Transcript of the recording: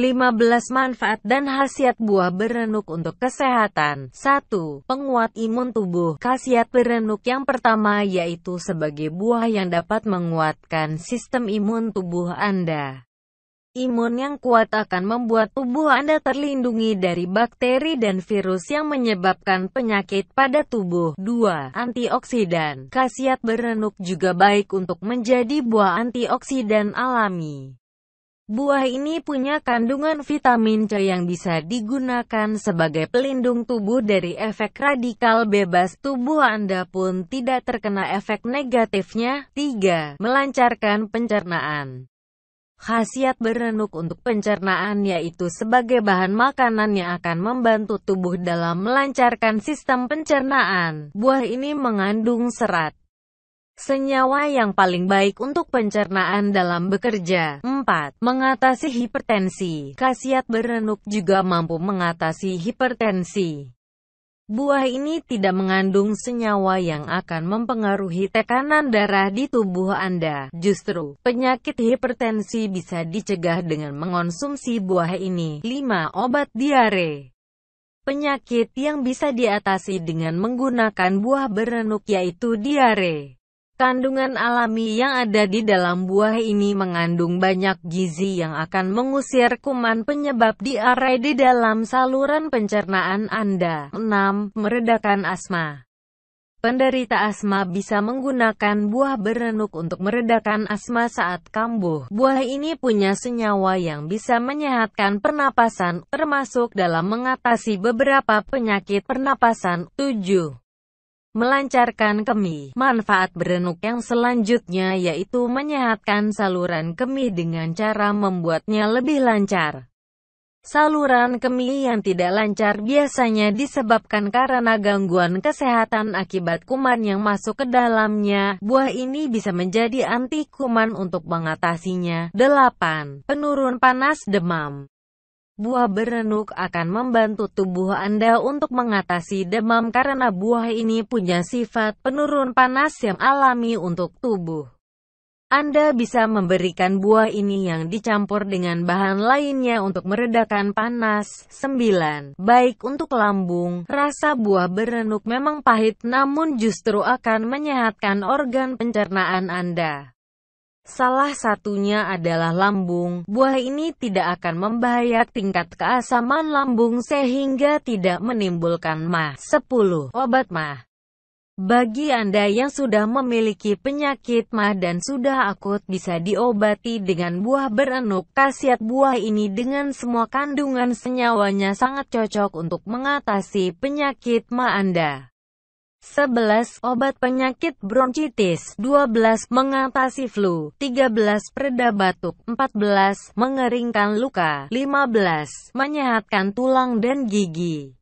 15 manfaat dan khasiat buah berenuk untuk kesehatan. 1. Penguat imun tubuh. Khasiat berenuk yang pertama yaitu sebagai buah yang dapat menguatkan sistem imun tubuh Anda. Imun yang kuat akan membuat tubuh Anda terlindungi dari bakteri dan virus yang menyebabkan penyakit pada tubuh. 2. Antioksidan. Khasiat berenuk juga baik untuk menjadi buah antioksidan alami. Buah ini punya kandungan vitamin C yang bisa digunakan sebagai pelindung tubuh dari efek radikal bebas. Tubuh Anda pun tidak terkena efek negatifnya. 3. Melancarkan pencernaan Khasiat berenuk untuk pencernaan yaitu sebagai bahan makanan yang akan membantu tubuh dalam melancarkan sistem pencernaan. Buah ini mengandung serat senyawa yang paling baik untuk pencernaan dalam bekerja. 4. Mengatasi hipertensi. Khasiat berenuk juga mampu mengatasi hipertensi. Buah ini tidak mengandung senyawa yang akan mempengaruhi tekanan darah di tubuh Anda. Justru, penyakit hipertensi bisa dicegah dengan mengonsumsi buah ini. 5. Obat diare Penyakit yang bisa diatasi dengan menggunakan buah berenuk yaitu diare. Kandungan alami yang ada di dalam buah ini mengandung banyak gizi yang akan mengusir kuman penyebab diare di dalam saluran pencernaan Anda. 6. Meredakan asma Penderita asma bisa menggunakan buah berenuk untuk meredakan asma saat kambuh. Buah ini punya senyawa yang bisa menyehatkan pernapasan, termasuk dalam mengatasi beberapa penyakit pernapasan. 7 melancarkan kemih. Manfaat berenuk yang selanjutnya yaitu menyehatkan saluran kemih dengan cara membuatnya lebih lancar. Saluran kemih yang tidak lancar biasanya disebabkan karena gangguan kesehatan akibat kuman yang masuk ke dalamnya. Buah ini bisa menjadi anti kuman untuk mengatasinya. 8. Penurun panas demam Buah berenuk akan membantu tubuh Anda untuk mengatasi demam karena buah ini punya sifat penurun panas yang alami untuk tubuh. Anda bisa memberikan buah ini yang dicampur dengan bahan lainnya untuk meredakan panas. 9. Baik untuk lambung, rasa buah berenuk memang pahit namun justru akan menyehatkan organ pencernaan Anda. Salah satunya adalah lambung. Buah ini tidak akan membahayakan tingkat keasaman lambung sehingga tidak menimbulkan mah. 10. Obat mah bagi Anda yang sudah memiliki penyakit mah dan sudah akut bisa diobati dengan buah berenuk. Khasiat buah ini dengan semua kandungan senyawanya sangat cocok untuk mengatasi penyakit mah Anda. 11. Obat penyakit bronkitis 12. Mengatasi flu 13. Pereda batuk 14. Mengeringkan luka 15. Menyehatkan tulang dan gigi